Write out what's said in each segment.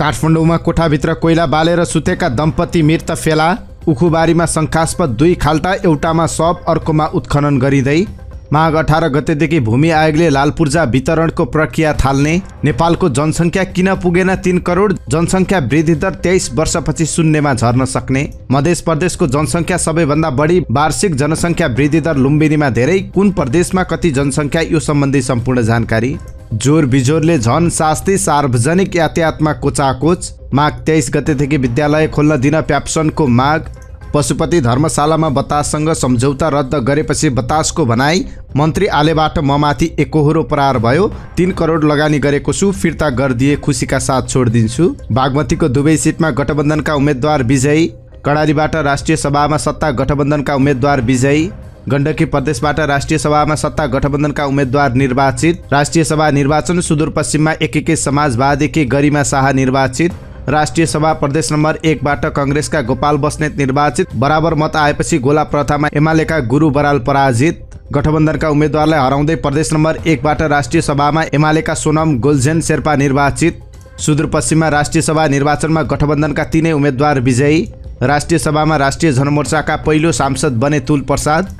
काठमाडौँमा कोठाभित्र कोइला बालेर सुतेका दम्पति मृत फेला उखुबारीमा शङ्कास्पद दुई खाल्टा एउटामा सब अर्कोमा उत्खनन गरिँदै माघ अठार गतेदेखि भूमि आयोगले लाल पूर्जा वितरणको प्रक्रिया थाल्ने नेपालको जनसङ्ख्या किन पुगेन तिन करोड जनसङ्ख्या वृद्धि दर तेइस वर्षपछि शून्यमा झर्न सक्ने मध्य प्रदेशको जनसङ्ख्या सबैभन्दा बढी वार्षिक जनसङ्ख्या वृद्धि दर लुम्बिनीमा धेरै कुन प्रदेशमा कति जनसङ्ख्या यो सम्बन्धी सम्पूर्ण जानकारी जोर बिजोरले झन शास्ति सार्वजनिक यातायातमा कोचाकोच माघ तेइस गतेदेखि विद्यालय खोल्न दिन प्याप्सनको माग पशुपति धर्मशालामा बताससँग सम्झौता रद्द गरेपछि बतासको भनाई मन्त्री आलेबाट ममाथि एकहोरो प्रहार भयो तिन करोड लगानी गरेको छु फिर्ता गरिदिए खुसीका साथ छोडिदिन्छु बागमतीको दुवै सिटमा गठबन्धनका उम्मेद्वार विजयी कडारीबाट राष्ट्रिय सभामा सत्ता गठबन्धनका उम्मेद्वार विजयी गण्डकी प्रदेशबाट राष्ट्रिय सभामा सत्ता गठबन्धनका उम्मेद्वार निर्वाचित राष्ट्रिय सभा निर्वाचन सुदूरपश्चिममा एकीकृत समाजवादीकी गरिमा शाह निर्वाचित राष्ट्रिय सभा प्रदेश नम्बर एकबाट कङ्ग्रेसका गोपाल बस्नेत निर्वाचित बराबर मत आएपछि गोला प्रथामा एमालेका गुरु बराल पराजित गठबन्धनका उम्मेद्वारलाई हराउँदै प्रदेश नम्बर एकबाट राष्ट्रिय सभामा एमालेका सोनम गोल्झेन शेर्पा निर्वाचित सुदूरपश्चिममा राष्ट्रिय सभा निर्वाचनमा गठबन्धनका तिनै उम्मेद्वार विजयी राष्ट्रिय सभामा राष्ट्रिय जनमोर्चाका पहिलो सांसद बने तुल प्रसाद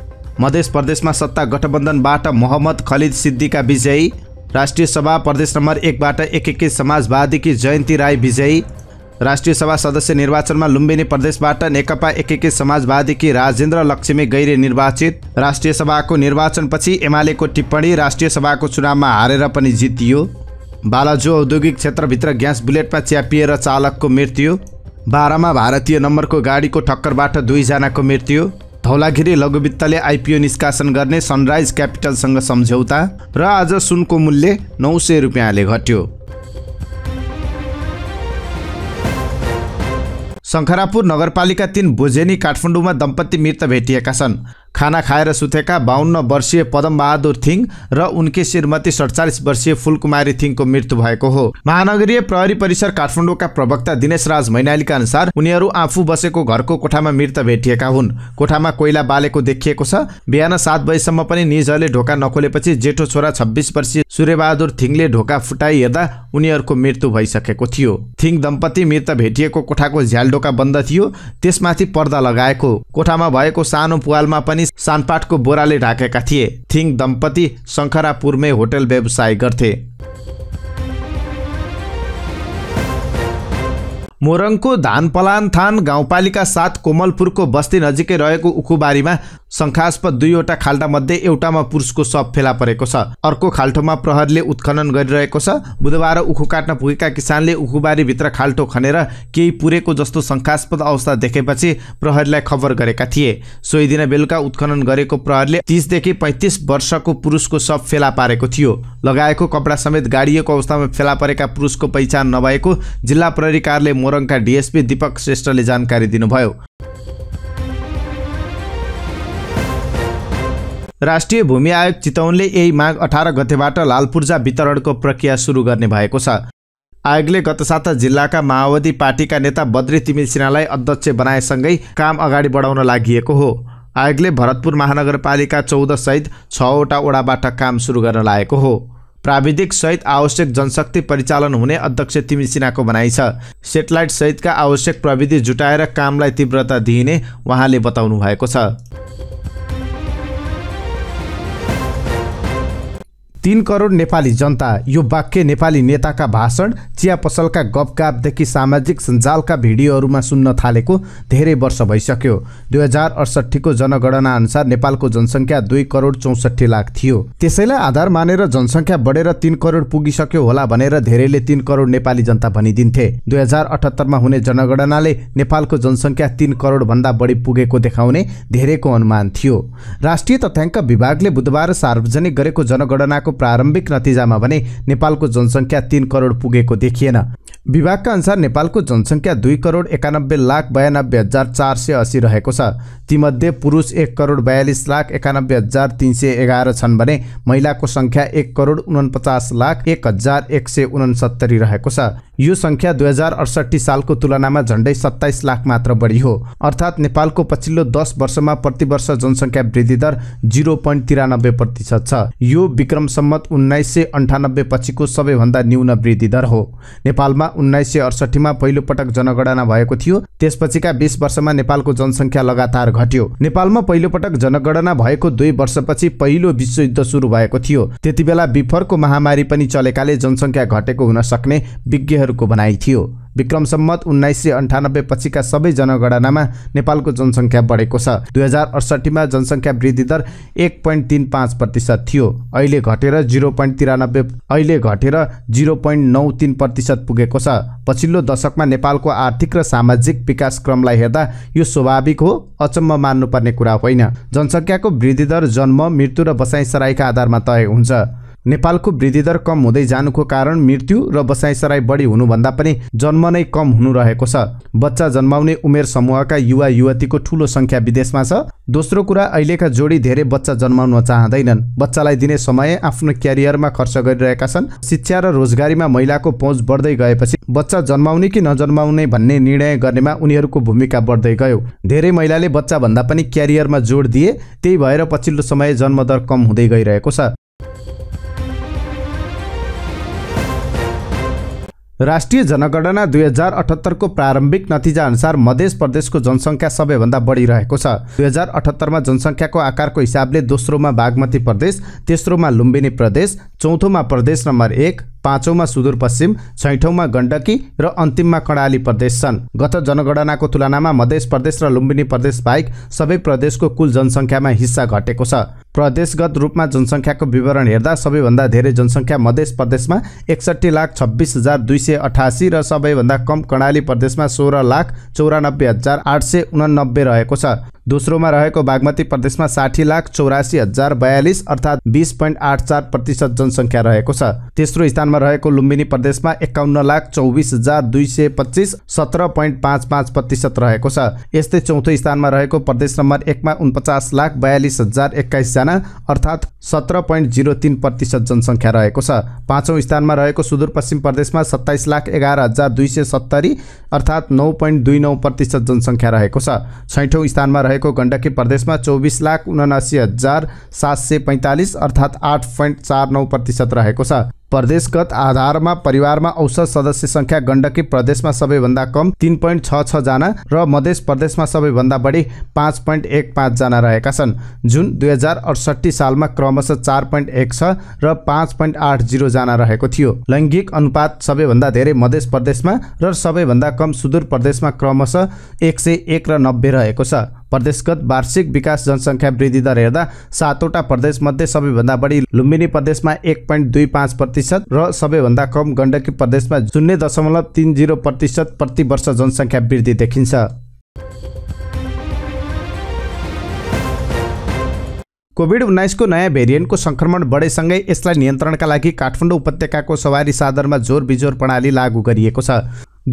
मध्य प्रदेशमा सत्ता गठबन्धनबाट मोहम्मद खलिद सिद्दीका विजयी राष्ट्रिय सभा प्रदेश नम्बर एकबाट एकीकृत समाजवादीकी जयन्ती राई विजयी राष्ट्रिय सभा सदस्य निर्वाचनमा लुम्बिनी प्रदेशबाट नेकपा एकीकृत समाजवादीकी राजेन्द्र लक्ष्मी गैरे निर्वाचित राष्ट्रिय सभाको निर्वाचनपछि एमालेको टिप्पणी राष्ट्रिय सभाको चुनावमा हारेर पनि जितियो बालाजु औद्योगिक क्षेत्रभित्र ग्यास बुलेटमा च्यापिएर चालकको मृत्यु बाह्रमा भारतीय नम्बरको गाडीको ठक्करबाट दुईजनाको मृत्यु धौलागिरी लघुवित्तले आइपिओ निष्कासन गर्ने सनराइज क्यापिटलसँग सम्झौता र आज सुनको मूल्य नौ सय रुपियाँले घट्यो शङ्खरापुर नगरपालिका तिन बोजेनी काठमाडौँमा दम्पति मृत भेटिएका छन् खाना खाएर सुतेका बाहन्न वर्षीय पदमबहादुर थिङ र उनकी श्रीमती सडचालिस वर्षीय फुलकुमारी थिङको मृत्यु भएको हो महानगरीय प्रहरी परिसर काठमाडौँका प्रवक्ता दिनेश राज मैनालीका अनुसार उनीहरू आफू बसेको घरको कोठामा मृत भेटिएका हुन् कोठामा कोइला बालेको देखिएको छ बिहान सात बजीसम्म पनि निजहरूले ढोका नखोलेपछि जेठो छोरा छब्बिस वर्षीय सूर्यबहादुर थिङले ढोका फुटाई हेर्दा उनीहरूको मृत्यु भइसकेको थियो थिङ दम्पति मृत भेटिएको कोठाको ढोका बन्द थियो त्यसमाथि पर्दा लगाएको कोठामा भएको सानो पुवालमा पनि पनि सानपाटको बोराले ढाकेका थिए थिङ दम्पति शङ्खरापुरमै होटल व्यवसाय गर्थे मोरङको धानपलान थान गाउँपालिका साथ कोमलपुरको बस्ती नजिकै रहेको उखुबारीमा शङ्कास्पद दुईवटा खाल्टामध्ये एउटामा पुरुषको शव फेला परेको छ अर्को खाल्टोमा प्रहरले उत्खनन गरिरहेको छ बुधबार उखु काट्न पुगेका किसानले उखुबारीभित्र खाल्टो खनेर केही पुरेको जस्तो शङ्कास्पद अवस्था देखेपछि प्रहरीलाई खबर गरेका थिए सोही दिन बेलुका उत्खनन गरेको प्रहरले तिसदेखि पैँतिस वर्षको पुरुषको शव फेला पारेको थियो लगाएको कपडा समेत गाडिएको अवस्थामा फेला परेका पुरुषको पहिचान नभएको जिल्ला प्रहरी कार्यालय मोरङका डिएसपी दीपक श्रेष्ठले जानकारी दिनुभयो राष्ट्रिय भूमि आयोग चितौनले यही माघ अठार गतेबाट लालपूर्जा वितरणको प्रक्रिया सुरु गर्ने भएको छ आयोगले गत साता जिल्लाका माओवादी पार्टीका नेता बद्री तिमिल सिन्हालाई अध्यक्ष बनाएसँगै काम अगाडि बढाउन लागि हो आयोगले भरतपुर महानगरपालिका चौधसहित छवटा वडाबाट काम सुरु गर्न लागेको हो प्राविधिक सहित आवश्यक जनशक्ति परिचालन हुने अध्यक्ष तिमी सिन्हाको भनाइ छ सेटेलाइट सहितका आवश्यक प्रविधि जुटाएर कामलाई तीव्रता दिइने उहाँले बताउनु भएको छ तिन करोड नेपाली जनता यो वाक्य नेपाली नेताका भाषण चिया पसलका गपगापदेखि सामाजिक सञ्जालका भिडियोहरूमा सुन्न थालेको धेरै वर्ष भइसक्यो दुई हजार अडसट्ठीको जनगणना अनुसार नेपालको जनसङ्ख्या दुई करोड चौसठी लाख थियो त्यसैलाई आधार मानेर जनसङ्ख्या बढेर तिन करोड पुगिसक्यो होला भनेर धेरैले तिन करोड नेपाली जनता भनिदिन्थे दुई हजार अठहत्तरमा हुने जनगणनाले नेपालको जनसङ्ख्या तिन करोडभन्दा बढी पुगेको देखाउने धेरैको अनुमान थियो राष्ट्रिय तथ्याङ्क विभागले बुधबार सार्वजनिक गरेको जनगणनाको प्रारम्भिक नतिजामा भने नेपालको जनसङ्ख्या तीन करोड पुगेको देखिएन विभागका अनुसार नेपालको जनसङ्ख्या दुई करोड एकानब्बे लाख बयानब्बे हजार चार सय अस्सी रहेको छ तीमध्ये पुरुष एक करोड बयालिस लाख एकानब्बे हजार तिन सय एघार छन् भने महिलाको सङ्ख्या एक करोड उनपचास लाख एक हजार एक सय उनसत्तरी रहेको छ यो सङ्ख्या दुई हजार अडसट्ठी सालको तुलनामा झन्डै सत्ताइस लाख मात्र बढी हो अर्थात् नेपालको पछिल्लो दस वर्षमा प्रतिवर्ष जनसङ्ख्या वृद्धि दर जिरो पोइन्ट तिरानब्बे प्रतिशत छ यो विक्रम सम्मत उन्नाइस सय अन्ठानब्बे पछिको सबैभन्दा न्यून वृद्धि दर हो नेपालमा उन्नाइस सय अडसठीमा पहिलोपटक जनगणना भएको थियो त्यसपछिका बिस वर्षमा नेपालको जनसङ्ख्या लगातार घट्यो नेपालमा पहिलोपटक जनगणना भएको दुई वर्षपछि पहिलो विश्वयुद्ध सुरु भएको थियो त्यति बेला विफरको महामारी पनि चलेकाले जनसङ्ख्या घटेको हुन सक्ने विज्ञहरूको भनाइ थियो विक्रम सम्मत उन्नाइस सय अन्ठानब्बे पछिका सबै जनगणनामा नेपालको जनसङ्ख्या बढेको छ दुई हजार अडसट्ठीमा जनसङ्ख्या वृद्धि दर एक पोइन्ट तिन पाँच प्रतिशत थियो अहिले घटेर जिरो पोइन्ट तिरानब्बे अहिले घटेर जिरो पोइन्ट नौ तिन प्रतिशत पुगेको छ पछिल्लो दशकमा नेपालको आर्थिक र सामाजिक विकासक्रमलाई हेर्दा यो स्वाभाविक हो अचम्म मान्नुपर्ने कुरा होइन जनसङ्ख्याको वृद्धि दर जन्म मृत्यु र बसाइसराईका आधारमा तय हुन्छ नेपालको वृद्धिदर कम हुँदै जानुको कारण मृत्यु र बसाइसराई बढी हुनुभन्दा पनि जन्म नै कम हुनु रहेको छ बच्चा जन्माउने उमेर समूहका युवा युवतीको ठूलो सङ्ख्या विदेशमा छ दोस्रो कुरा अहिलेका जोडी धेरै बच्चा जन्माउन चाहँदैनन् बच्चालाई दिने समय आफ्नो क्यारियरमा खर्च गरिरहेका छन् शिक्षा र रोजगारीमा महिलाको पहुँच बढ्दै गएपछि बच्चा जन्माउने कि नजन्माउने भन्ने निर्णय गर्नेमा उनीहरूको भूमिका बढ्दै गयो धेरै महिलाले बच्चा भन्दा पनि क्यारियरमा जोड दिए त्यही भएर पछिल्लो समय जन्मदर कम हुँदै गइरहेको छ राष्ट्रिय जनगणना दुई हजार अठहत्तरको प्रारम्भिक नतिजाअनुसार मध्य प्रदेशको जनसङ्ख्या सबैभन्दा बढी रहेको छ दुई हजार अठहत्तरमा जनसङ्ख्याको आकारको हिसाबले दोस्रोमा बागमती प्रदेश तेस्रोमा लुम्बिनी प्रदेश चौथोमा प्रदेश नम्बर एक पाँचौँमा सुदूरपश्चिम छैठौँमा गण्डकी र अन्तिममा कर्णाली प्रदेश छन् गत जनगणनाको तुलनामा मध्य प्रदेश र लुम्बिनी प्रदेश बाहेक सबै प्रदेशको कुल जनसङ्ख्यामा हिस्सा घटेको छ प्रदेशगत रूपमा जनसङ्ख्याको विवरण हेर्दा सबैभन्दा धेरै जनसङ्ख्या मध्य प्रदेशमा एकसट्ठी लाख छब्बिस हजार दुई सय अठासी र सबैभन्दा कम कर्णाली प्रदेशमा सोह्र लाख चौरानब्बे हजार आठ सय उनानब्बे रहेको छ दोस्रोमा रहेको बागमती प्रदेशमा साठी लाख चौरासी हजार बयालिस अर्थात् बिस पोइन्ट आठ चार प्रतिशत जनसङ्ख्या रहेको छ तेस्रो स्थानमा रहेको लुम्बिनी प्रदेशमा एकाउन्न लाख चौबिस हजार दुई सय पच्चिस सत्र पोइन्ट पाँच पाँच प्रतिशत रहेको छ यस्तै चौथो स्थानमा रहेको प्रदेश नम्बर एकमा उनपचास लाख बयालिस हजार एक्काइसजना अर्थात् सत्र पोइन्ट जिरो तिन प्रतिशत जनसङ्ख्या रहेको छ पाँचौँ स्थानमा रहेको सुदूरपश्चिम प्रदेशमा सत्ताइस लाख एघार हजार दुई सय सत्तरी अर्थात् नौ पोइन्ट दुई नौ प्रतिशत जनसङ्ख्या रहेको छ छैठौँ स्थानमा रहेको रहेको गण्डकी प्रदेशमा चौबिस लाख उनासी हजार सात सय पैँतालिस अर्थात् आठ पोइन्ट चार नौ प्रतिशत रहेको छ प्रदेशगत आधारमा परिवारमा औसत सदस्य संख्या गण्डकी प्रदेशमा सबैभन्दा कम तिन पोइन्ट छ छ जना र मध्य प्रदेशमा सबैभन्दा बढी पाँच पोइन्ट एक पाँचजना रहेका छन् जुन दुई हजार अडसट्ठी सालमा क्रमशः चार पोइन्ट एक छ र पाँच पोइन्ट आठ जिरोजना रहेको थियो लैङ्गिक अनुपात सबैभन्दा धेरै मध्य प्रदेशमा र सबैभन्दा कम सुदूर प्रदेशमा क्रमशः एक सय एक र नब्बे रहेको छ प्रदेशगत वार्षिक विकास जनसङ्ख्या वृद्धि दर हेर्दा सातवटा प्रदेशमध्ये सबैभन्दा बढी लुम्बिनी प्रदेशमा एक पोइन्ट दुई पाँच प्रति प्रतिशत र सबैभन्दा कम गण्डकी प्रदेशमा शून्य दशमलव तिन जिरो प्रतिशत प्रतिवर्ष वर्ष जनसङ्ख्या वृद्धि देखिन्छ कोभिड उन्नाइसको नयाँ भेरिएन्टको सङ्क्रमण बढेसँगै यसलाई नियन्त्रणका लागि काठमाडौँ उपत्यकाको सवारी साधनमा जोर बिजोर प्रणाली लागू गरिएको छ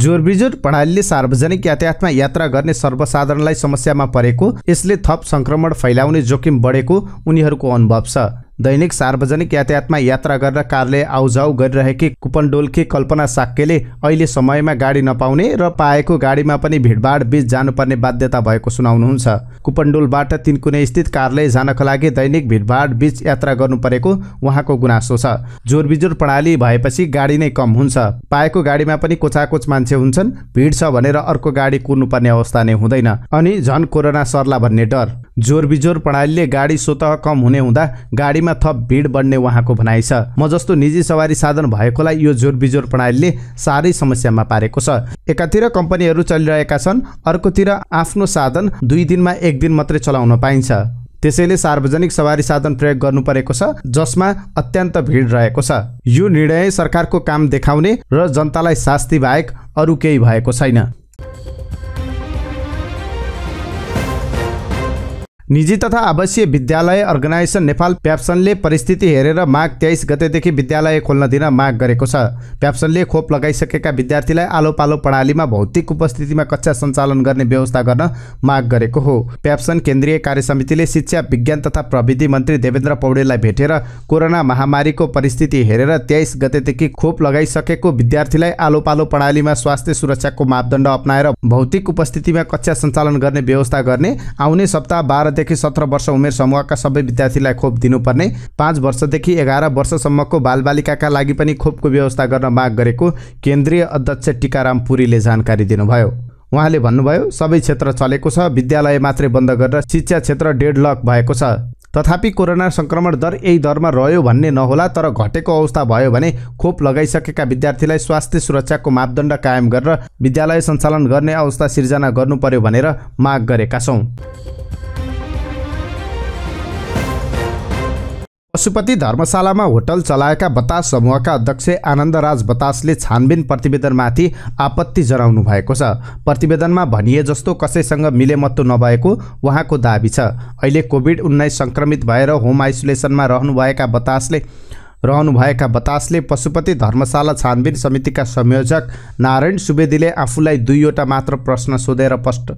जोर बिजोर प्रणालीले सार्वजनिक यातायातमा यात्रा गर्ने सर्वसाधारणलाई समस्यामा परेको यसले थप सङ्क्रमण फैलाउने जोखिम बढेको उनीहरूको अनुभव छ दैनिक सार्वजनिक यातायातमा यात्रा गरेर कारले आउजाउ गरिरहेकी कुपनडोलकी कल्पना साक्यले अहिले समयमा गाडी नपाउने र पाएको गाडीमा पनि भिडभाड बीच जानुपर्ने बाध्यता भएको सुनाउनुहुन्छ कुपनडोलबाट तिनकुने स्थित कारले जानको लागि दैनिक भिडभाड बीच यात्रा गर्नु परेको उहाँको गुनासो छ जोरबिजोर प्रणाली भएपछि गाडी नै कम हुन्छ पाएको गाडीमा पनि कोचाकोच मान्छे हुन्छन् भिड छ भनेर अर्को गाडी कुर्नुपर्ने अवस्था नै हुँदैन अनि झन कोरोना सर्ला भन्ने डर जोरबिजोर प्रणालीले गाडी स्वत कम हुने हुँदा गाडीमा सवारीमा थप भिड बढ्ने उहाँको भनाइ छ म जस्तो निजी सवारी साधन भएकोलाई यो जोर बिजोर प्रणालीले साह्रै समस्यामा पारेको छ एकातिर कम्पनीहरू चलिरहेका छन् अर्कोतिर आफ्नो साधन दुई दिनमा एक दिन मात्रै चलाउन पाइन्छ त्यसैले सार्वजनिक सवारी साधन प्रयोग गर्नु परेको छ जसमा अत्यन्त भिड रहेको छ यो निर्णय सरकारको काम देखाउने र जनतालाई शास्ति बाहेक अरू केही भएको छैन निजी तथा आवासीय विद्यालय अर्गनाइजेसन नेपाल प्याप्सनले परिस्थिति हेरेर माघ तेइस गतेदेखि विद्यालय खोल्न दिन माग गरेको छ प्याप्सनले खोप लगाइसकेका विद्यार्थीलाई आलो पालो प्रणालीमा भौतिक उपस्थितिमा कक्षा सञ्चालन गर्ने व्यवस्था गर्न माग गरेको हो प्याप्सन केन्द्रीय कार्य समितिले शिक्षा विज्ञान तथा प्रविधि मन्त्री देवेन्द्र पौडेललाई भेटेर कोरोना महामारीको परिस्थिति हेरेर तेइस गतेदेखि खोप लगाइसकेको विद्यार्थीलाई आलो पालो प्रणालीमा स्वास्थ्य सुरक्षाको मापदण्ड अप्नाएर भौतिक उपस्थितिमा कक्षा सञ्चालन गर्ने व्यवस्था गर्ने आउने सप्ताह बाह्र देखि सत्र वर्ष उमेर समूहका सबै विद्यार्थीलाई खोप दिनुपर्ने पाँच वर्षदेखि एघार वर्षसम्मको बालबालिकाका लागि पनि खोपको व्यवस्था गर्न माग गरेको केन्द्रीय अध्यक्ष टिकाराम पुरीले जानकारी दिनुभयो उहाँले भन्नुभयो सबै क्षेत्र चलेको छ विद्यालय मात्रै बन्द गरेर शिक्षा क्षेत्र डेढ डेडलक भएको छ तथापि कोरोना सङ्क्रमण दर यही दरमा रह्यो भन्ने नहोला तर घटेको अवस्था भयो भने खोप लगाइसकेका विद्यार्थीलाई स्वास्थ्य सुरक्षाको मापदण्ड कायम गरेर विद्यालय सञ्चालन गर्ने अवस्था सिर्जना गर्नु पर्यो भनेर माग गरेका छौँ पशुपति धर्मशालामा होटल चलाएका बतास समूहका अध्यक्ष आनन्दराज बतासले छानबिन प्रतिवेदनमाथि आपत्ति जनाउनु भएको छ प्रतिवेदनमा भनिए जस्तो कसैसँग मिलेमत्तो नभएको उहाँको दावी छ अहिले कोभिड उन्नाइस सङ्क्रमित भएर होम आइसोलेसनमा रहनुभएका बतासले रहनुभएका बतासले पशुपति धर्मशाला छानबिन समितिका संयोजक नारायण सुवेदीले आफूलाई दुईवटा मात्र प्रश्न सोधेर प्रश्न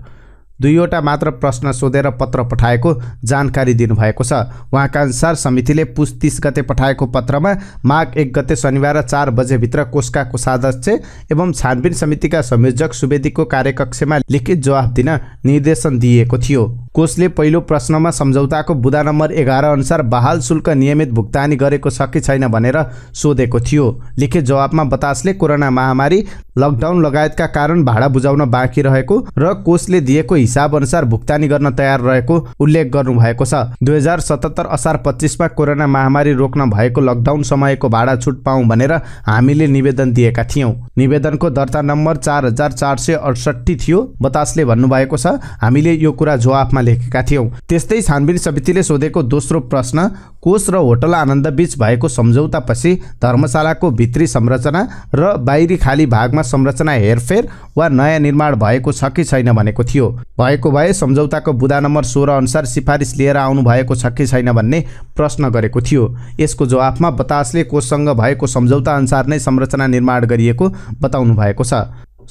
दुईवटा मात्र प्रश्न सोधेर पत्र पठाएको जानकारी दिनुभएको छ उहाँका अनुसार समितिले पुस तिस गते पठाएको पत्रमा माघ एक गते शनिबार चार बजेभित्र कोषका कोषाध्यक्ष एवं छानबिन समितिका संयोजक सुवेदीको कार्यकक्षमा लिखित जवाफ दिन निर्देशन दिएको थियो कोषले पहिलो प्रश्नमा सम्झौताको बुदा नम्बर एघार अनुसार बहाल शुल्क नियमित भुक्तानी गरेको छ कि छैन भनेर सोधेको थियो लिखित जवाबमा बतासले कोरोना महामारी लकडाउन लगायतका कारण भाडा बुझाउन बाँकी रहेको र कोषले दिएको हिसाब अनुसार भुक्तानी गर्न तयार रहेको उल्लेख गर्नुभएको छ दुई हजार सतहत्तर असार पच्चिसमा कोरोना महामारी रोक्न भएको लकडाउन समयको भाडा छुट पाऊ भनेर हामीले निवेदन दिएका थियौँ निवेदनको दर्ता नम्बर चार हजार चार सय अडसट्ठी थियो बतासले भन्नुभएको छ हामीले यो कुरा जवाफमा रूपमा लेखेका थियौँ त्यस्तै छानबिन समितिले सोधेको दोस्रो प्रश्न कोष र होटल आनन्द बीच भएको सम्झौतापछि धर्मशालाको भित्री संरचना र बाहिरी खाली भागमा संरचना हेरफेर वा नयाँ निर्माण भएको छ कि छैन भनेको थियो भएको भए सम्झौताको बुदा नम्बर सोह्र अनुसार सिफारिस लिएर आउनु भएको छ कि छैन भन्ने प्रश्न गरेको थियो यसको जवाफमा बतासले कोषसँग भएको सम्झौता अनुसार नै संरचना निर्माण गरिएको बताउनु भएको छ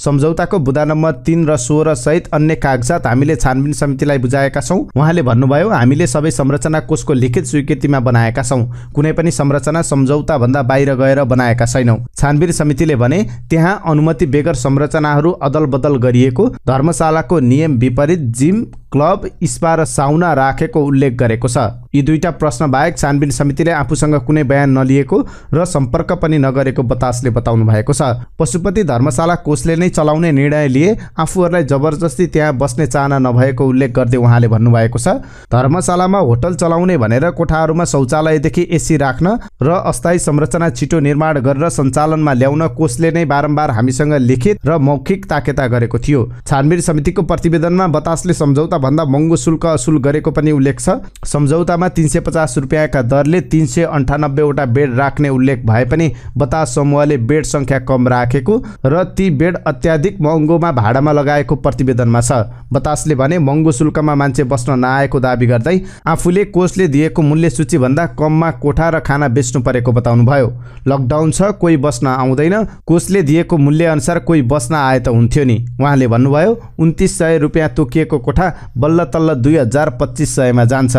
सम्झौताको बुदा नम्बर तिन र सोह्र सहित अन्य कागजात हामीले छानबिन समितिलाई बुझाएका छौँ उहाँले भन्नुभयो हामीले सबै संरचना कोषको लिखित स्वीकृतिमा बनाएका छौँ कुनै पनि संरचना सम्झौताभन्दा बाहिर गएर बनाएका छैनौँ छानबिन समितिले भने त्यहाँ अनुमति बेगर संरचनाहरू अदल बदल गरिएको धर्मशालाको नियम विपरीत जिम क्लब स्पा र साउना राखेको उल्लेख गरेको छ यी दुईटा बाहेक छानबिन समितिले आफूसँग कुनै बयान नलिएको र सम्पर्क पनि नगरेको बतासले बताउनु भएको छ पशुपति धर्मशाला कोषले नै चलाउने निर्णय लिए आफूहरूलाई जबरजस्ती त्यहाँ बस्ने चाहना नभएको उल्लेख गर्दै उहाँले भन्नुभएको छ धर्मशालामा होटल चलाउने भनेर कोठाहरूमा शौचालयदेखि एसी राख्न र अस्थायी संरचना छिटो निर्माण गरेर सञ्चालनमा ल्याउन कोषले नै बारम्बार हामीसँग लिखित र मौखिक ताकेता गरेको थियो छानबिन समितिको प्रतिवेदनमा बतासले सम्झौताभन्दा महँगो शुल्क असुल गरेको पनि उल्लेख छ सम्झौतामा समूहमा तिन सय पचास रुपियाँका दरले तिन सय अन्ठानब्बेवटा बेड राख्ने उल्लेख भए पनि बतास समूहले बेड सङ्ख्या कम राखेको र ती बेड अत्याधिक महँगोमा भाडामा लगाएको प्रतिवेदनमा छ बतासले भने महँगो शुल्कमा मान्छे बस्न नआएको दावी गर्दै आफूले कोषले दिएको मूल्य सूचीभन्दा कममा कोठा र खाना बेच्नु परेको बताउनुभयो लकडाउन छ कोही बस्न आउँदैन कोषले दिएको मूल्य अनुसार कोही बस्न आए त हुन्थ्यो नि उहाँले भन्नुभयो उन्तिस सय रुपियाँ तोकिएको कोठा बल्ल तल्ल दुई हजार पच्चिस सयमा जान्छ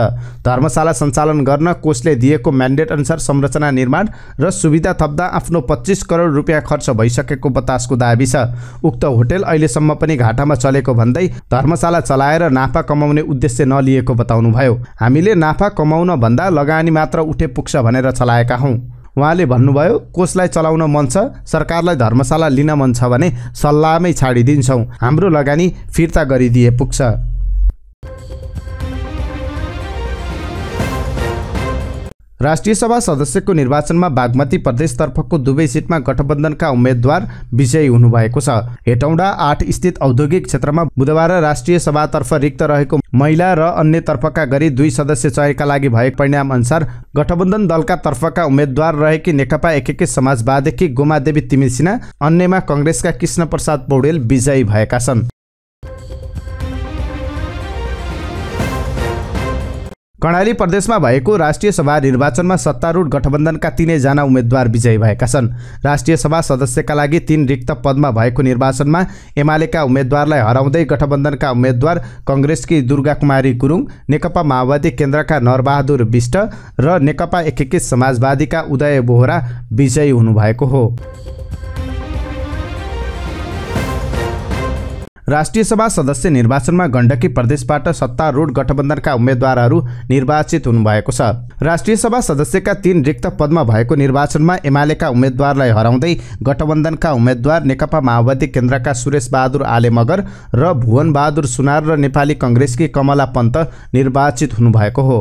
धर्म धर्मशाला सञ्चालन गर्न कोषले दिएको म्यान्डेट अनुसार संरचना निर्माण र सुविधा थप्दा आफ्नो पच्चिस करोड रुपियाँ खर्च भइसकेको बतासको दावी छ उक्त होटेल अहिलेसम्म पनि घाटामा चलेको भन्दै धर्मशाला चलाएर नाफा कमाउने उद्देश्य नलिएको बताउनुभयो हामीले नाफा कमाउन भन्दा लगानी मात्र उठे पुग्छ भनेर चलाएका हौँ उहाँले भन्नुभयो कोषलाई चलाउन मन छ सरकारलाई धर्मशाला लिन मन छ भने सल्लाहमै छाडिदिन्छौँ हाम्रो लगानी फिर्ता गरिदिए पुग्छ राष्ट्रिय सभा सदस्यको निर्वाचनमा बागमती प्रदेशतर्फको दुवै सिटमा गठबन्धनका उम्मेद्वार विजयी हुनुभएको छ हेटौँडा आठ स्थित औद्योगिक क्षेत्रमा बुधबार राष्ट्रिय सभातर्फ रिक्त रहेको महिला र अन्य तर्फका गरी दुई सदस्य चयनका लागि भएको अनुसार गठबन्धन दलका तर्फका उम्मेद्वार रहेकी नेकपा एकेकी समाजवादकी गोमादेवी तिमिसिन्हा अन्यमा कङ्ग्रेसका कृष्ण पौडेल विजयी भएका छन् कर्णाली प्रदेशमा भएको राष्ट्रिय सभा निर्वाचनमा सत्तारूढ गठबन्धनका तिनैजना उम्मेद्वार विजयी भएका छन् राष्ट्रिय सभा सदस्यका लागि तीन रिक्त पदमा भएको निर्वाचनमा एमालेका उम्मेद्वारलाई हराउँदै गठबन्धनका उम्मेद्वार कङ्ग्रेसकी दुर्गा कुमारी गुरुङ नेकपा माओवादी केन्द्रका नरबहादुर विष्ट र नेकपा एकीकृत समाजवादीका उदय बोहरा विजयी हुनुभएको हो राष्ट्रिय सभा सदस्य निर्वाचनमा गण्डकी प्रदेशबाट सत्तारूढ गठबन्धनका उम्मेद्वारहरू निर्वाचित हुनुभएको छ राष्ट्रिय सभा सदस्यका तीन रिक्त पदमा भएको निर्वाचनमा एमालेका उम्मेद्वारलाई हराउँदै गठबन्धनका उम्मेद्वार नेकपा माओवादी केन्द्रका सुरेश बहादुर आले मगर र भुवन बहादुर सुनार र नेपाली कङ्ग्रेसकी कमला पन्त निर्वाचित हुनुभएको हो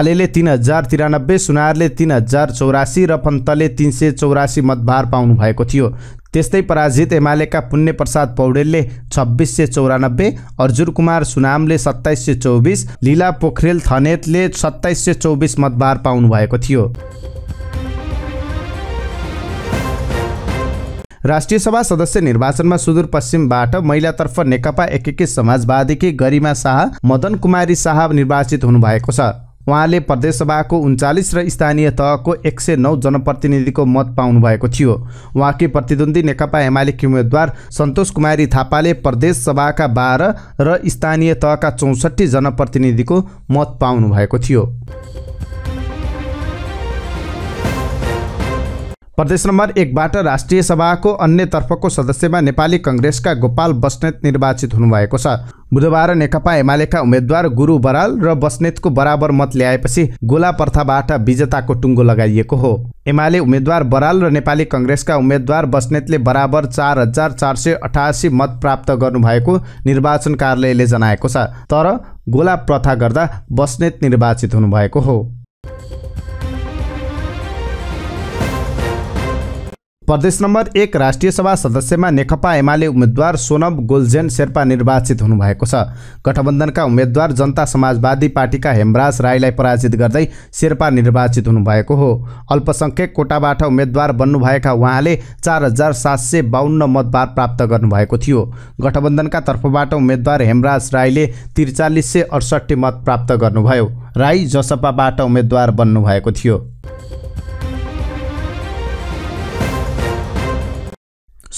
आलेले तिन हजार तिरानब्बे सुनारले तिन हजार चौरासी र पन्तले तिन सय चौरासी मतभार पाउनुभएको थियो त्यस्तै पराजित एमालेका पुण्यप्रसाद पौडेलले छब्बिस सय चौरानब्बे अर्जुन कुमार सुनामले सत्ताइस सय चौबिस लीला पोखरेल थनेतले सत्ताइस सय चौबिस मतबार पाउनुभएको थियो राष्ट्रिय सभा सदस्य निर्वाचनमा सुदूरपश्चिमबाट महिलातर्फ नेकपा एकीकृत समाजवादीकी गरिमा शाह मदन कुमारी शाह निर्वाचित हुनुभएको छ उहाँले प्रदेशसभाको उन्चालिस र स्थानीय तहको एक सय नौ जनप्रतिनिधिको मत पाउनुभएको थियो उहाँकी प्रतिद्वन्दी नेकपा एमालेकी उम्मेद्वार सन्तोष कुमारी थापाले प्रदेशसभाका बाह्र र स्थानीय तहका चौसठी जनप्रतिनिधिको मत पाउनुभएको थियो प्रदेश नम्बर एकबाट राष्ट्रिय सभाको अन्यतर्फको सदस्यमा नेपाली कङ्ग्रेसका गोपाल बस्नेत निर्वाचित हुनुभएको छ बुधबार नेकपा एमालेका उम्मेद्वार गुरु बराल र बस्नेतको बराबर मत ल्याएपछि गोला प्रथाबाट विजेताको टुङ्गो लगाइएको हो एमाले उम्मेद्वार बराल र नेपाली कङ्ग्रेसका उम्मेद्वार बस्नेतले बराबर चार हजार चार सय अठासी मत प्राप्त गर्नुभएको निर्वाचन कार्यालयले जनाएको छ तर गोला प्रथा गर्दा बस्नेत निर्वाचित हुनुभएको हो प्रदेश नम्बर एक राष्ट्रिय सभा सदस्यमा नेकपा एमाले उम्मेद्वार सोनब गोल्जेन शेर्पा निर्वाचित हुनुभएको छ गठबन्धनका उम्मेद्वार जनता समाजवादी पार्टीका हेमराज राईलाई पराजित गर्दै शेर्पा निर्वाचित हुनुभएको हो अल्पसंख्यक कोटाबाट उम्मेद्वार बन्नुभएका उहाँले चार हजार सात सय बाहन्न मतदार प्राप्त गर्नुभएको थियो गठबन्धनका तर्फबाट उम्मेद्वार हेमराज राईले त्रिचालिस सय अडसट्ठी मत प्राप्त गर्नुभयो राई जसपाबाट उम्मेद्वार बन्नुभएको थियो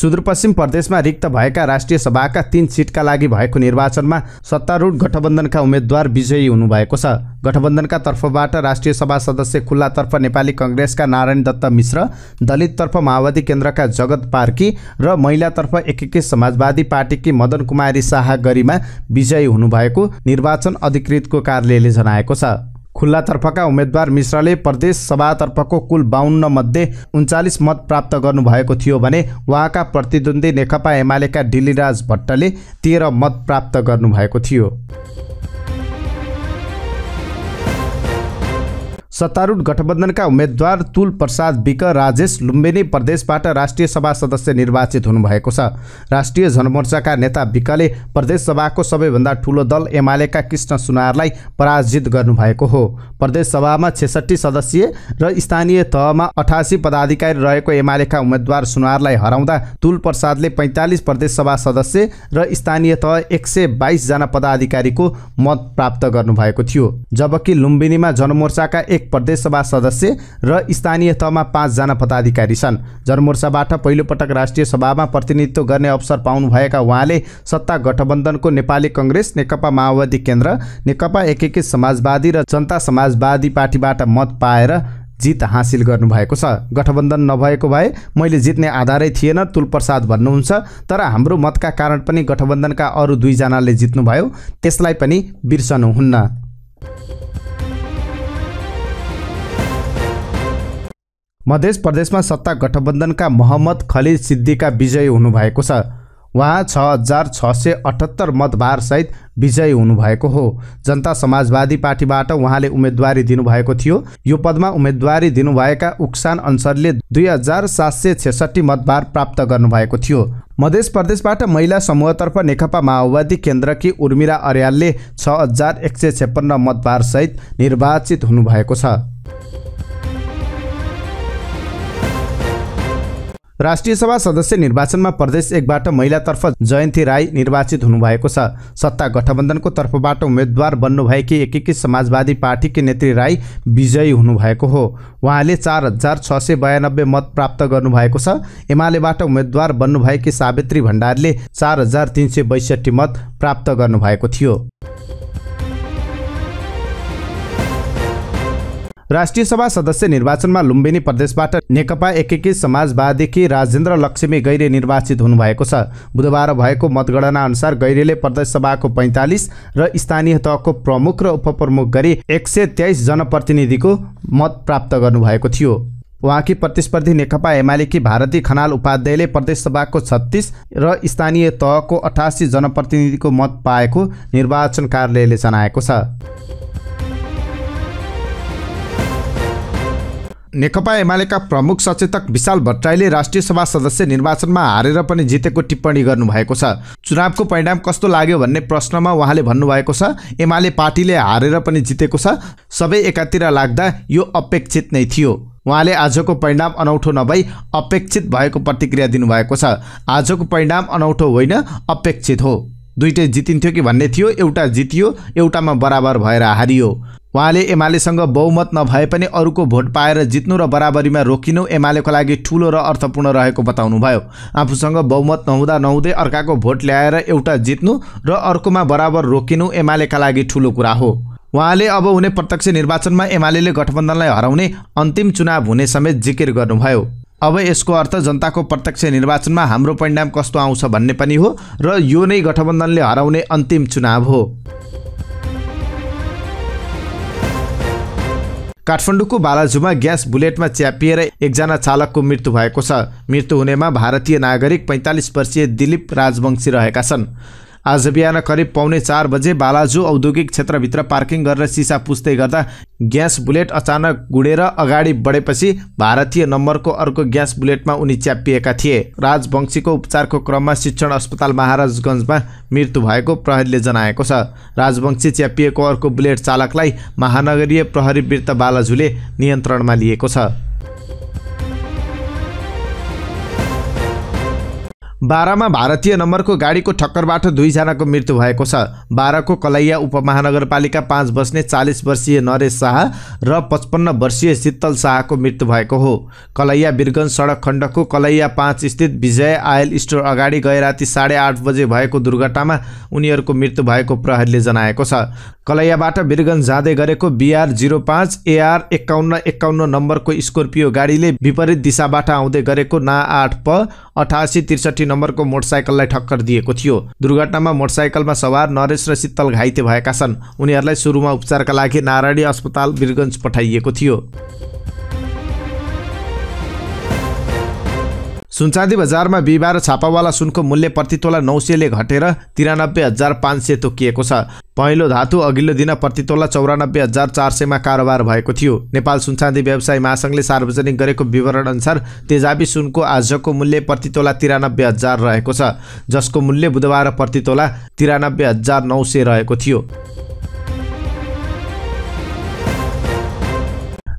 सुदूरपश्चिम प्रदेशमा रिक्त भएका राष्ट्रिय सभाका तीन सिटका लागि भएको निर्वाचनमा सत्तारूढ गठबन्धनका उम्मेद्वार विजयी हुनुभएको छ गठबन्धनका तर्फबाट राष्ट्रिय सभा सदस्य खुल्लातर्फ नेपाली कङ्ग्रेसका नारायण दत्त मिश्र दलिततर्फ माओवादी केन्द्रका जगत पार्की र महिलातर्फ एकीकृत समाजवादी पार्टीकी मदन कुमारी शाह गरीमा विजयी हुनुभएको निर्वाचन अधिकृतको कार्यालयले जनाएको छ खुल्लातर्फका उम्मेद्वार मिश्रले प्रदेश सभातर्फको कुल बाहन्न मध्ये उन्चालिस मत प्राप्त गर्नुभएको थियो भने उहाँका प्रतिद्वन्दी नेकपा एमालेका डिलीराज भट्टले तेह्र मत प्राप्त गर्नुभएको थियो सत्तारूढ गठबन्धनका उम्मेद्वार तुल प्रसाद विक राजेश लुम्बिनी प्रदेशबाट राष्ट्रिय सभा सदस्य निर्वाचित हुनुभएको छ राष्ट्रिय जनमोर्चाका नेता विकले प्रदेशसभाको सबैभन्दा ठुलो दल एमालेका कृष्ण सुनारलाई पराजित गर्नुभएको हो प्रदेशसभामा छेसट्ठी सदस्यीय र स्थानीय तहमा अठासी पदाधिकारी रहेको एमालेका उम्मेद्वार सुनारलाई हराउँदा तुल प्रसादले पैँतालिस प्रदेशसभा सदस्य र स्थानीय तह एक सय बाइसजना पदाधिकारीको मत प्राप्त गर्नुभएको थियो जबकि लुम्बिनीमा जनमोर्चाका एक एक प्रदेशसभा सदस्य र स्थानीय तहमा पाँचजना पदाधिकारी छन् जनमोर्चाबाट पहिलोपटक राष्ट्रिय सभामा प्रतिनिधित्व गर्ने अवसर पाउनुभएका उहाँले सत्ता गठबन्धनको नेपाली कङ्ग्रेस नेकपा माओवादी केन्द्र नेकपा एकीकृत समाजवादी र जनता समाजवादी पार्टीबाट मत पाएर जित हासिल गर्नुभएको छ गठबन्धन नभएको भए मैले जित्ने आधारै थिएन तुलप्रसाद भन्नुहुन्छ तर हाम्रो मतका कारण पनि गठबन्धनका अरू दुईजनाले जित्नुभयो त्यसलाई पनि बिर्सनुहुन्न मध्य प्रदेशमा सत्ता गठबन्धनका मोहम्मद खलिद सिद्दीका विजयी हुनुभएको छ उहाँ छ हजार छ सय अठहत्तर मतभारसहित विजयी हुनुभएको हो जनता समाजवादी पार्टीबाट उहाँले उम्मेदवारी दिनुभएको थियो यो पदमा उम्मेदवारी दिनुभएका उक्सान अन्सरले दुई हजार सात सय छेसठी मतभार प्राप्त गर्नुभएको थियो मध्य प्रदेशबाट महिला समूहतर्फ नेकपा माओवादी केन्द्रकी उर्मिला अर्यालले छ हजार एक सय छेप्पन्न मतभारसहित निर्वाचित हुनुभएको छ राष्ट्रिय सभा सदस्य निर्वाचनमा प्रदेश एकबाट महिलातर्फ जयन्ती राई निर्वाचित हुनुभएको छ सत्ता गठबन्धनको तर्फबाट उम्मेद्वार बन्नुभएकी एकीकृत समाजवादी पार्टीकी नेत्री राई विजयी हुनुभएको हो उहाँले चार हजार छ सय बयानब्बे मत प्राप्त गर्नुभएको छ एमालेबाट उम्मेद्वार बन्नुभएकी सावित्री भण्डारले चार हजार तिन सय बैसठी मत प्राप्त गर्नुभएको थियो राष्ट्रिय सभा सदस्य निर्वाचनमा लुम्बिनी प्रदेशबाट नेकपा एकीकृत समाजवादीकी राजेन्द्र लक्ष्मी गैरे निर्वाचित हुनुभएको छ बुधबार भएको मतगणना अनुसार गैरेले सभाको पैँतालिस र स्थानीय तहको प्रमुख र उपप्रमुख गरी एक सय तेइस जनप्रतिनिधिको मत प्राप्त गर्नुभएको थियो उहाँकी प्रतिस्पर्धी नेकपा एमालेकी भारती खनाल उपाध्यायले प्रदेशसभाको छत्तिस र स्थानीय तहको अठासी जनप्रतिनिधिको मत पाएको निर्वाचन कार्यालयले जनाएको छ नेकपा एमालेका प्रमुख सचेतक विशाल भट्टराईले राष्ट्रिय सभा सदस्य निर्वाचनमा हारेर पनि जितेको टिप्पणी गर्नुभएको छ चुनावको परिणाम कस्तो लाग्यो भन्ने प्रश्नमा उहाँले भन्नुभएको छ एमाले पार्टीले हारेर पनि जितेको छ सबै एकातिर लाग्दा यो अपेक्षित नै थियो उहाँले आजको परिणाम अनौठो नभई अपेक्षित भएको प्रतिक्रिया दिनुभएको छ आजको परिणाम अनौठो होइन अपेक्षित हो दुइटै जितिन्थ्यो कि भन्ने थियो एउटा जितियो एउटामा बराबर भएर हारियो उहाँले एमालेसँग बहुमत नभए पनि अरूको भोट पाएर जित्नु र बराबरीमा रोकिनु एमालेको लागि ठुलो र अर्थपूर्ण रहेको बताउनुभयो आफूसँग बहुमत नहुँदा नहुँदै अर्काको भोट ल्याएर एउटा जित्नु र अर्कोमा बराबर रोकिनु एमालेका लागि ठुलो कुरा हो उहाँले अब हुने प्रत्यक्ष निर्वाचनमा एमाले गठबन्धनलाई हराउने अन्तिम चुनाव हुने समेत जिकिर गर्नुभयो अब यसको अर्थ जनताको प्रत्यक्ष निर्वाचनमा हाम्रो परिणाम कस्तो आउँछ भन्ने पनि हो र यो नै गठबन्धनले हराउने अन्तिम चुनाव हो काठमाडौँको बालाजुमा ग्यास बुलेटमा च्यापिएर एकजना चालकको मृत्यु भएको छ मृत्यु हुनेमा भारतीय नागरिक पैँतालिस वर्षीय दिलीप राजवंशी रहेका छन् आज बिहान करिब पाउने चार बजे बालाजु औद्योगिक क्षेत्रभित्र पार्किङ गरेर सिसा पुस्दै गर्दा ग्यास बुलेट अचानक गुडेर अगाडि बढेपछि भारतीय नम्बरको अर्को ग्यास बुलेटमा उनी च्यापिएका थिए राजवंशीको उपचारको क्रममा शिक्षण अस्पताल महाराजगञ्जमा मृत्यु भएको प्रहरीले जनाएको छ राजवंशी च्यापिएको अर्को बुलेट चालकलाई महानगरीय प्रहरी वृत्त बालाजुले नियन्त्रणमा लिएको छ बाह्रमा भारतीय नम्बरको गाडीको ठक्करबाट दुईजनाको मृत्यु भएको छ बाह्रको कलैया उपमहानगरपालिका पाँच बस्ने चालिस वर्षीय नरेश शाह र पचपन्न वर्षीय शीतल शाहको मृत्यु भएको हो कलैया बिरगन्ज सडक खण्डको कलैया पाँच स्थित विजय आयल स्टोर अगाडि गए राति साढे आठ बजे भएको दुर्घटनामा उनीहरूको मृत्यु भएको प्रहरीले जनाएको छ कलैयाबाट वीरगञ्ज जाँदै गरेको बिआर जिरो पाँच एआर एकाउन्न एकाउन्न नम्बरको स्कोर्पियो गाडीले विपरीत दिशाबाट आउँदै गरेको ना आठ प अठासी त्रिसठी नम्बरको मोटरसाइकललाई ठक्कर दिएको थियो दुर्घटनामा मोटरसाइकलमा सवार नरेश र शीतल घाइते भएका छन् उनीहरूलाई सुरुमा उपचारका लागि नारायणी अस्पताल वीरगञ्ज पठाइएको थियो सुनचाँदी बजारमा बिहिबार छापावाला सुनको मूल्य प्रतितोला नौ सयले घटेर तिरानब्बे हजार पाँच सय तोकिएको छ पहिलो धातु अघिल्लो दिन प्रतितोला चौरानब्बे हजार चार सयमा कारोबार भएको थियो नेपाल सुनचाँदी व्यवसाय महासङ्घले सार्वजनिक गरेको विवरण अनुसार तेजाबी सुनको आजको मूल्य प्रतितोला तिरानब्बे हजार रहेको छ जसको मूल्य बुधबार प्रतितोला तिरानब्बे हजार नौ सय रहेको थियो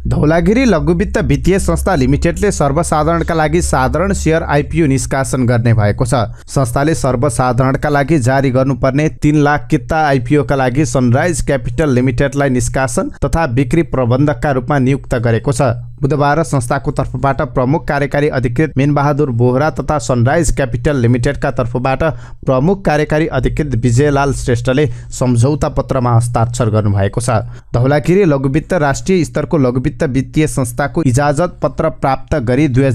धौलागिरी लघुवित्त वित्तीय संस्था लिमिटेडले सर्वसाधारणका लागि साधारण सेयर आइपिओ निष्कासन गर्ने भएको छ संस्थाले सर्वसाधारणका लागि जारी गर्नुपर्ने तीन लाख कित्ता आइपिओका लागि सनराइज क्यापिटल लिमिटेडलाई निष्कासन तथा बिक्री प्रबन्धकका रूपमा नियुक्त गरेको छ बुधबार संस्थाको तर्फबाट प्रमुख कार्यकारी अधिकृत मेनबहादुर बोहरा तथा सनराइज क्यापिटल लिमिटेडका तर्फबाट प्रमुख कार्यकारी अधिकृत विजयलाल श्रेष्ठले सम्झौता पत्रमा हस्ताक्षर गर्नुभएको छ धौलागिरी लघुवित्त राष्ट्रिय स्तरको लघुवित्त वित्तीय संस्थाको इजाजत पत्र प्राप्त गरी दुई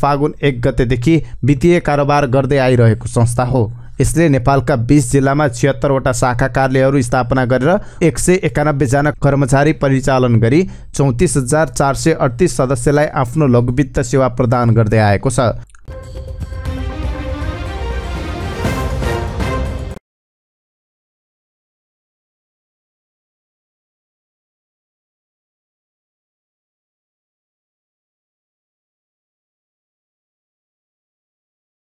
फागुन एक गतेदेखि वित्तीय कारोबार गर्दै आइरहेको संस्था हो यसले नेपालका बिस जिल्लामा छिहत्तरवटा शाखा कार्यालयहरू स्थापना गरेर एक सय एकानब्बेजना कर्मचारी परिचालन गरी चौतिस हजार चार सय अडतिस सदस्यलाई आफ्नो लघुवित्त सेवा प्रदान गर्दै आएको छ